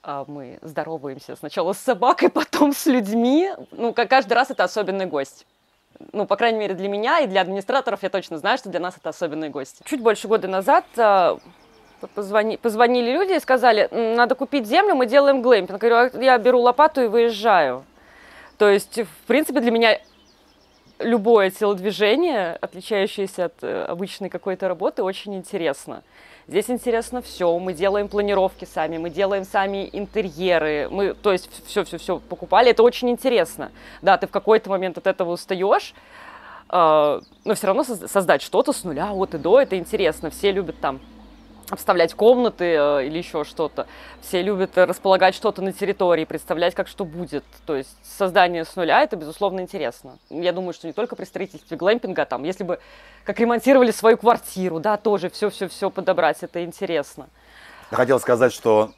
а, мы здороваемся сначала с собакой, потом с людьми. Ну, каждый раз это особенный гость. Ну, по крайней мере, для меня и для администраторов я точно знаю, что для нас это особенный гость Чуть больше года назад а, позвони, позвонили люди и сказали, надо купить землю, мы делаем глэмпинг. Я говорю, «А, я беру лопату и выезжаю. То есть, в принципе, для меня любое телодвижение, отличающееся от э, обычной какой-то работы, очень интересно. Здесь интересно все. Мы делаем планировки сами, мы делаем сами интерьеры. Мы, то есть, все-все-все покупали. Это очень интересно. Да, ты в какой-то момент от этого устаешь, а, но все равно создать что-то с нуля, от и до, это интересно. Все любят там обставлять комнаты э, или еще что-то. Все любят э, располагать что-то на территории, представлять, как что будет. То есть создание с нуля это, безусловно, интересно. Я думаю, что не только при строительстве глэмпинга, там, если бы как ремонтировали свою квартиру, да, тоже все-все-все подобрать, это интересно. Я хотел сказать, что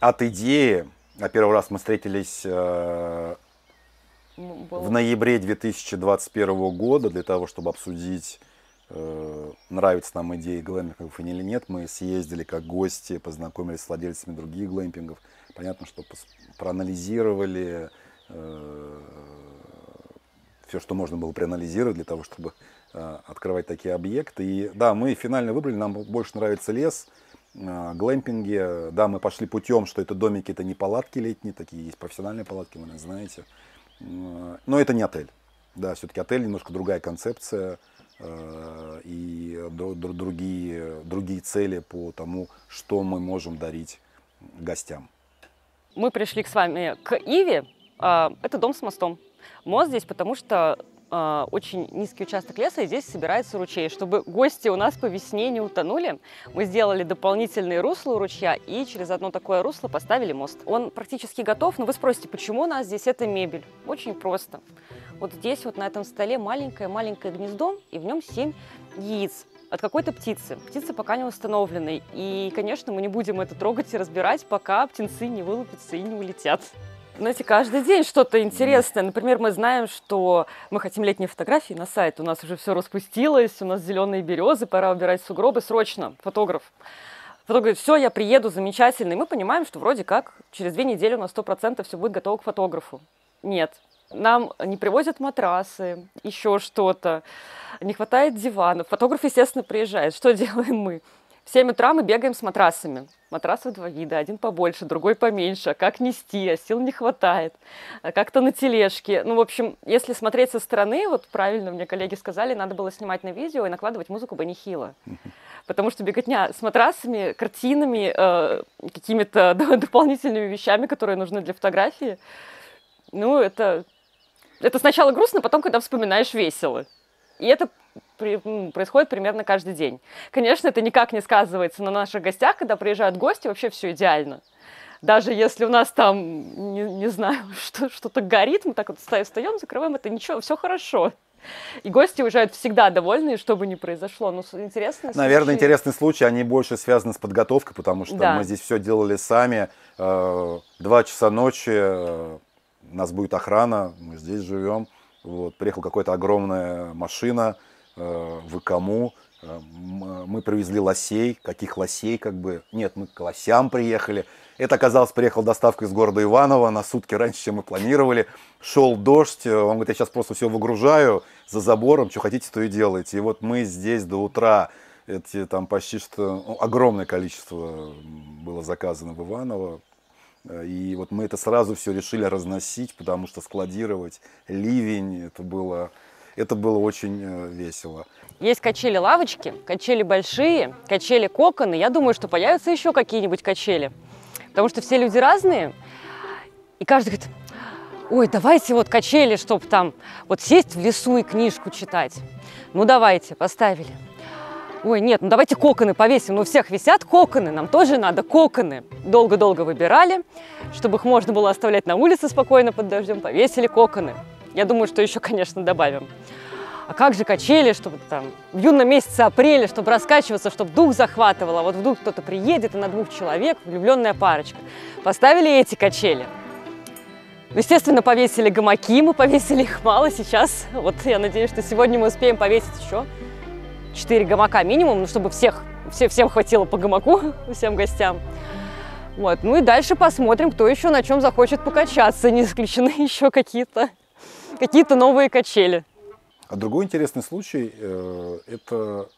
от идеи, на первый раз мы встретились э, ну, Было... в ноябре 2021 года для того, чтобы обсудить Э, нравится нам идея глэмпингов или нет. Мы съездили как гости, познакомились с владельцами других глэмпингов. Понятно, что проанализировали э, все, что можно было проанализировать для того, чтобы э, открывать такие объекты. И да, мы финально выбрали, нам больше нравится лес, э, глэмпинги. Да, мы пошли путем, что это домики, это не палатки летние, такие есть профессиональные палатки, вы знаете. Э, но это не отель. Да, все-таки отель немножко другая концепция. Э, и другие, другие цели по тому, что мы можем дарить гостям. Мы пришли к с вами к Иве. А, это дом с мостом. Мост здесь, потому что а, очень низкий участок леса, и здесь собирается ручей. Чтобы гости у нас по весне не утонули, мы сделали дополнительные русла у ручья и через одно такое русло поставили мост. Он практически готов, но вы спросите, почему у нас здесь эта мебель? Очень просто. Вот здесь вот на этом столе маленькое-маленькое гнездо, и в нем 7 яиц от какой-то птицы. Птица пока не установлена И, конечно, мы не будем это трогать и разбирать, пока птенцы не вылупятся и не улетят. Знаете, каждый день что-то интересное. Например, мы знаем, что мы хотим летние фотографии на сайт. У нас уже все распустилось, у нас зеленые березы, пора убирать сугробы. Срочно, фотограф. Фотограф говорит, все, я приеду, замечательно. И мы понимаем, что вроде как через две недели у нас 100% все будет готово к фотографу. Нет, нам не привозят матрасы, еще что-то. Не хватает диванов. Фотограф, естественно, приезжает. Что делаем мы? В 7 утра мы бегаем с матрасами. Матрасы два вида, один побольше, другой поменьше. А как нести, а сил не хватает. А как-то на тележке. Ну, в общем, если смотреть со стороны, вот правильно мне коллеги сказали, надо было снимать на видео и накладывать музыку Банихила. Потому что беготня с матрасами, картинами, э, какими-то дополнительными вещами, которые нужны для фотографии, ну, это это сначала грустно, потом, когда вспоминаешь, весело. И это происходит примерно каждый день. Конечно, это никак не сказывается на наших гостях, когда приезжают гости, вообще все идеально. Даже если у нас там, не, не знаю, что, что-то горит, мы так вот встаем, закрываем, это ничего, все хорошо. И гости уезжают всегда довольные, что бы ни произошло. Ну, интересный случай. Наверное, случай. интересный случай, они больше связаны с подготовкой, потому что да. мы здесь все делали сами. Э, два часа ночи э, у нас будет охрана, мы здесь живем. Вот, приехала какая-то огромная машина, э, вы кому? Э, э, мы привезли лосей, каких лосей как бы? Нет, мы к лосям приехали. Это оказалось, приехал доставка из города Иваново на сутки раньше, чем мы планировали. Шел дождь, э, он говорит, я сейчас просто все выгружаю за забором, что хотите, то и делайте. И вот мы здесь до утра, эти там почти что ну, огромное количество было заказано в Иваново, Э, и вот мы это сразу все решили разносить, потому что складировать ливень, это было, это было очень э, весело. Есть качели-лавочки, качели большие, качели-коконы. Я думаю, что появятся еще какие-нибудь качели, потому что все люди разные. И каждый говорит, ой, давайте вот качели, чтобы там вот сесть в лесу и книжку читать. Ну давайте, поставили. Ой, нет, ну давайте коконы повесим. Ну, у всех висят коконы, нам тоже надо коконы. Долго-долго выбирали, чтобы их можно было оставлять на улице спокойно под дождем, повесили коконы. Я думаю, что еще, конечно, добавим. А как же качели, чтобы там в юном месяце апреля, чтобы раскачиваться, чтобы дух захватывало. Вот вдруг кто-то приедет, и на двух человек влюбленная парочка. Поставили эти качели. Естественно, повесили гамаки, мы повесили их мало сейчас. Вот я надеюсь, что сегодня мы успеем повесить еще 4 гамака минимум, ну, чтобы всех, все, всем хватило по гамаку, всем гостям. Вот. Ну и дальше посмотрим, кто еще на чем захочет покачаться. Не исключены еще какие-то какие новые качели. А другой интересный случай э, это,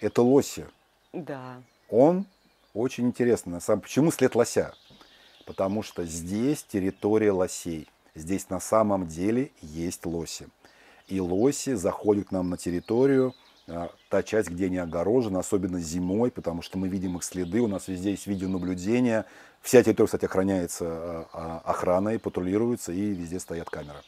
это лоси. Да. Он очень интересный. Сам, почему след лося? Потому что здесь территория лосей. Здесь на самом деле есть лоси. И лоси заходят к нам на территорию – Э, та часть, где не огорожена, особенно зимой, потому что мы видим их следы, у нас везде есть видеонаблюдение. Вся территория, кстати, охраняется э, э, охраной, патрулируется, и везде стоят камеры.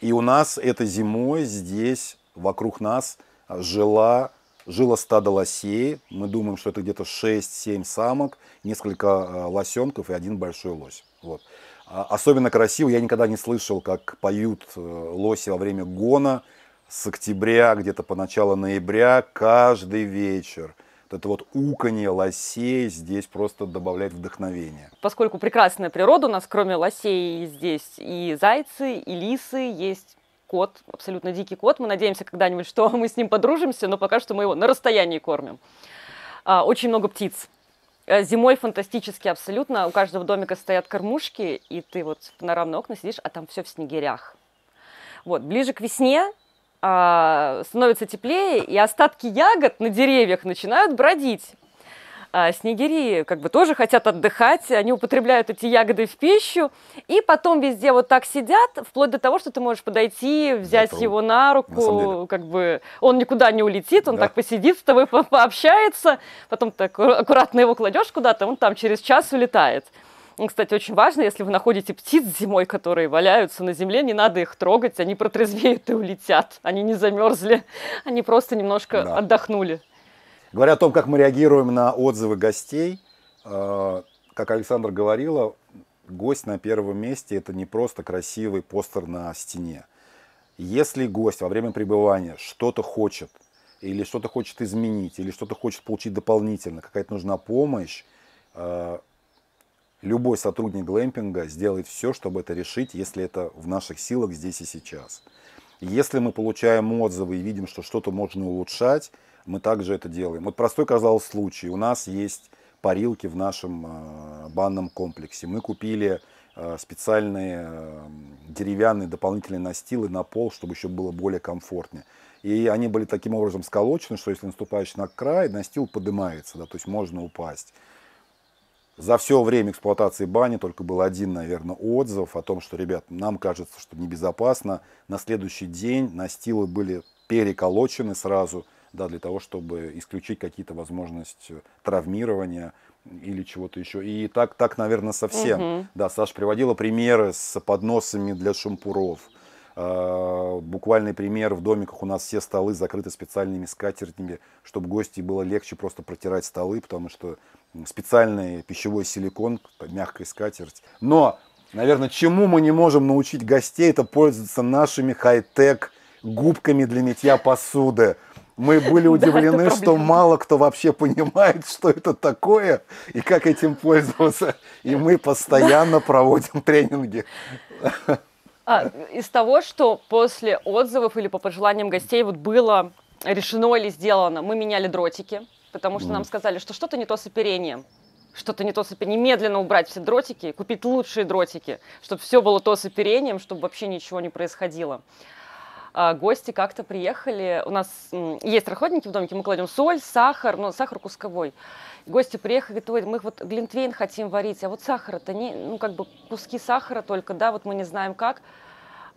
И у нас это зимой здесь, вокруг нас, жила, жило стадо лосей. Мы думаем, что это где-то 6-7 самок, несколько лосенков и один большой лось. Вот. А, особенно красиво, я никогда не слышал, как поют лоси во время гона – с октября где-то по начало ноября каждый вечер. Вот это вот уканье лосей здесь просто добавляет вдохновение. Поскольку прекрасная природа у нас, кроме лосей здесь и зайцы, и лисы, есть кот, абсолютно дикий кот. Мы надеемся когда-нибудь, что мы с ним подружимся, но пока что мы его на расстоянии кормим. А, очень много птиц. Э, зимой фантастически абсолютно. У каждого домика стоят кормушки, и ты вот в панорамные окна сидишь, а там все в снегирях. Вот, ближе к весне а, становится теплее, и остатки ягод на деревьях начинают бродить. А снегири как бы тоже хотят отдыхать, они употребляют эти ягоды в пищу, и потом везде вот так сидят, вплоть до того, что ты можешь подойти, взять Это его на руку, на как бы он никуда не улетит, он да. так посидит с тобой, пообщается, потом так аккуратно его кладешь куда-то, он там через час улетает. Кстати, очень важно, если вы находите птиц зимой, которые валяются на земле, не надо их трогать, они протрезвеют и улетят. Они не замерзли, они просто немножко да. отдохнули. Говоря о том, как мы реагируем на отзывы гостей, э, как Александр говорила, гость на первом месте – это не просто красивый постер на стене. Если гость во время пребывания что-то хочет, или что-то хочет изменить, или что-то хочет получить дополнительно, какая-то нужна помощь, э, Любой сотрудник глэмпинга сделает все, чтобы это решить, если это в наших силах здесь и сейчас. Если мы получаем отзывы и видим, что что-то можно улучшать, мы также это делаем. Вот простой, казалось, случай. У нас есть парилки в нашем э, банном комплексе. Мы купили э, специальные э, деревянные дополнительные настилы на пол, чтобы еще было более комфортнее. И они были таким образом сколочены, что если наступаешь на край, настил поднимается, да, то есть можно упасть. За все время эксплуатации бани только был один, наверное, отзыв о том, что, ребят, нам кажется, что небезопасно. На следующий день настилы были переколочены сразу, да, для того, чтобы исключить какие-то возможности э, травмирования или чего-то еще. И так, так наверное, совсем. Угу. Да, Саша приводила примеры с подносами для шампуров. А, буквальный пример, в домиках у нас все столы закрыты специальными скатертями, чтобы гости было легче просто протирать столы, потому что специальный пищевой силикон, мягкая скатерть. Но, наверное, чему мы не можем научить гостей, это пользоваться нашими хай-тек губками для мытья посуды. Мы были удивлены, да, что мало кто вообще понимает, что это такое и как этим пользоваться. И мы постоянно да. проводим тренинги. А, из того, что после отзывов или по пожеланиям гостей вот было решено или сделано, мы меняли дротики потому что нам сказали, что что-то не то с оперением. Что-то не то с оперением. Немедленно убрать все дротики, купить лучшие дротики, чтобы все было то с оперением, чтобы вообще ничего не происходило. А гости как-то приехали. У нас есть расходники в домике, мы кладем соль, сахар, ну, сахар кусковой. Гости приехали, говорят, ой, мы вот глинтвейн хотим варить, а вот сахар это не, ну, как бы куски сахара только, да, вот мы не знаем как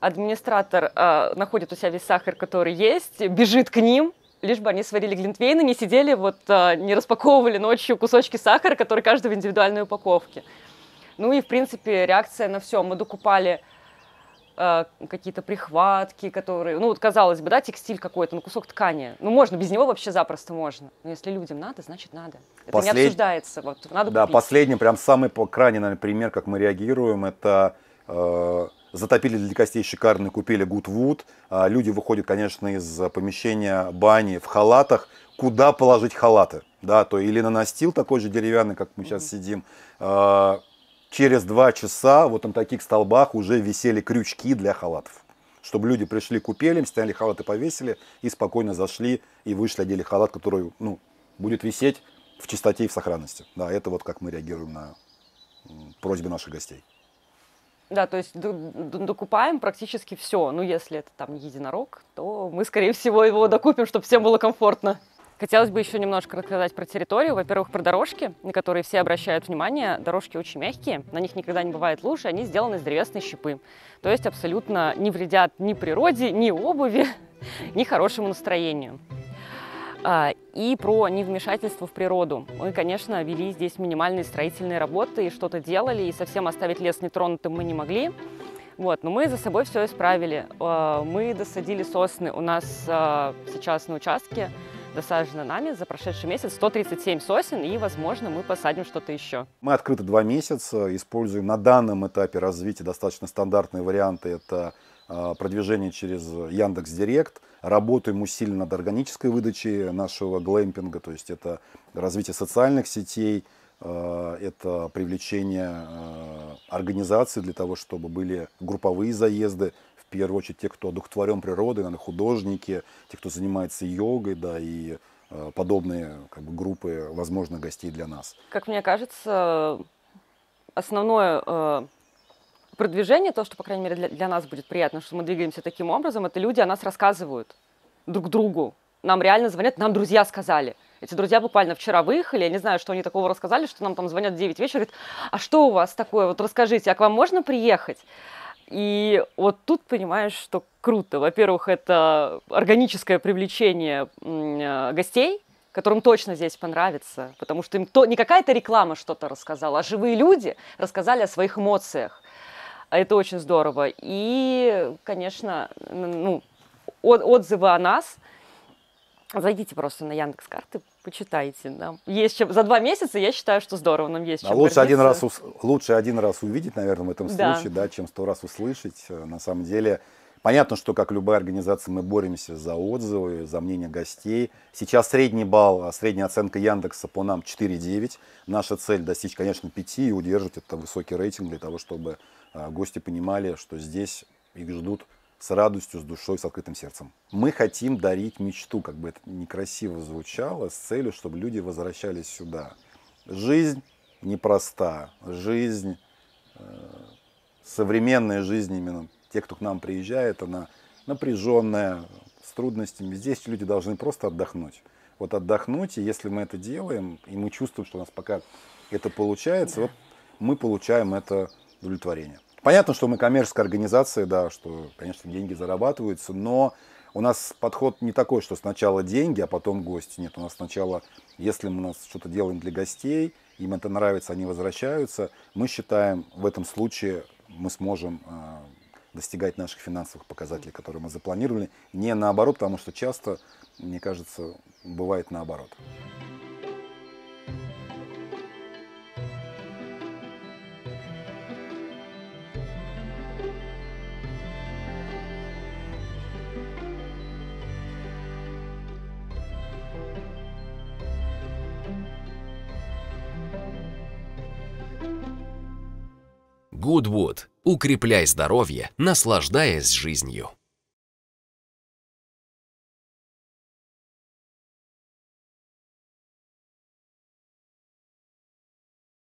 администратор э, находит у себя весь сахар, который есть, бежит к ним, лишь бы они сварили глинтвейн и не сидели, вот а, не распаковывали ночью кусочки сахара, которые каждый в индивидуальной упаковке. Ну и, в принципе, реакция на все. Мы докупали а, какие-то прихватки, которые, ну вот казалось бы, да, текстиль какой-то, ну кусок ткани, ну можно, без него вообще запросто можно. Но если людям надо, значит надо. Это Послед... не обсуждается, вот надо Да, купить. последний, прям самый крайний, наверное, пример, как мы реагируем, это э, Затопили для гостей шикарные купили Гудвуд. А, люди выходят, конечно, из помещения бани в халатах. Куда положить халаты? Да, то или на настил такой же деревянный, как мы сейчас сидим. А, через два часа вот на таких столбах уже висели крючки для халатов чтобы люди пришли купели, сняли халаты, повесили и спокойно зашли и вышли, одели халат, который ну, будет висеть в чистоте и в сохранности. Да, это вот как мы реагируем на просьбы наших гостей. Да, то есть докупаем практически все. Ну, если это там единорог, то мы, скорее всего, его докупим, чтобы всем было комфортно. Хотелось бы еще немножко рассказать про территорию. Во-первых, про дорожки, на которые все обращают внимание. Дорожки очень мягкие, на них никогда не бывает лужи, они сделаны из древесной щепы. То есть абсолютно не вредят ни природе, ни обуви, ни хорошему настроению. А, и про невмешательство в природу. Мы, конечно, вели здесь минимальные строительные работы и что-то делали, и совсем оставить лес нетронутым мы не могли. Вот, но мы за собой все исправили. А, мы досадили сосны. У нас а, сейчас на участке досажено нами за прошедший месяц 137 сосен, и, возможно, мы посадим что-то еще. Мы открыты два месяца, используем на данном этапе развития достаточно стандартные варианты. Это Э, продвижение через Яндекс Директ. Работаем усиленно над органической выдачей нашего глэмпинга, то есть это развитие социальных сетей, э, это привлечение э, организаций для того, чтобы были групповые заезды, в первую очередь те, кто одухотворен природой, наверное, художники, те, кто занимается йогой, да, и подобные как бы, группы возможных гостей для нас. Как мне кажется, основное продвижение, то, что, по крайней мере, для, для нас будет приятно, что мы двигаемся таким образом, это люди о нас рассказывают друг другу. Нам реально звонят, нам друзья сказали. Эти друзья буквально вчера выехали, я не знаю, что они такого рассказали, что нам там звонят в 9 вечера, говорят, а что у вас такое, вот расскажите, а к вам можно приехать? И вот тут понимаешь, что круто. Во-первых, это органическое привлечение э, гостей, которым точно здесь понравится, потому что им то, не какая-то реклама что-то рассказала, а живые люди рассказали о своих эмоциях. А это очень здорово. И, конечно, ну, от, отзывы о нас. Зайдите просто на Яндекс карты, почитайте. Нам есть чем за два месяца. Я считаю, что здорово, нам есть. А чем лучше гордиться. один раз лучше один раз увидеть, наверное, в этом да. случае, да, чем сто раз услышать. Э, на самом деле, Понятно, что как любая организация мы боремся за отзывы, за мнение гостей. Сейчас средний балл, а средняя оценка Яндекса по нам 4,9. Наша цель достичь, конечно, 5 и удерживать это высокий рейтинг для того, чтобы а, гости понимали, что здесь их ждут с радостью, с душой, с открытым сердцем. Мы хотим дарить мечту, как бы это некрасиво звучало, с целью, чтобы люди возвращались сюда. Жизнь непроста, жизнь, э, современная жизнь именно те, кто к нам приезжает, она напряженная, с трудностями. Здесь люди должны просто отдохнуть. Вот отдохнуть, и если мы это делаем, и мы чувствуем, что у нас пока это получается, вот мы получаем это удовлетворение. Понятно, что мы коммерческая организация, да, что, конечно, деньги зарабатываются, но у нас подход не такой, что сначала деньги, а потом гости. Нет, у нас сначала, если мы у нас что-то делаем для гостей, им это нравится, они возвращаются, мы считаем, в этом случае мы сможем а, достигать наших финансовых показателей, которые мы запланировали, не наоборот, потому что часто, мне кажется, бывает наоборот. Goodwood. Укрепляй здоровье, наслаждаясь жизнью.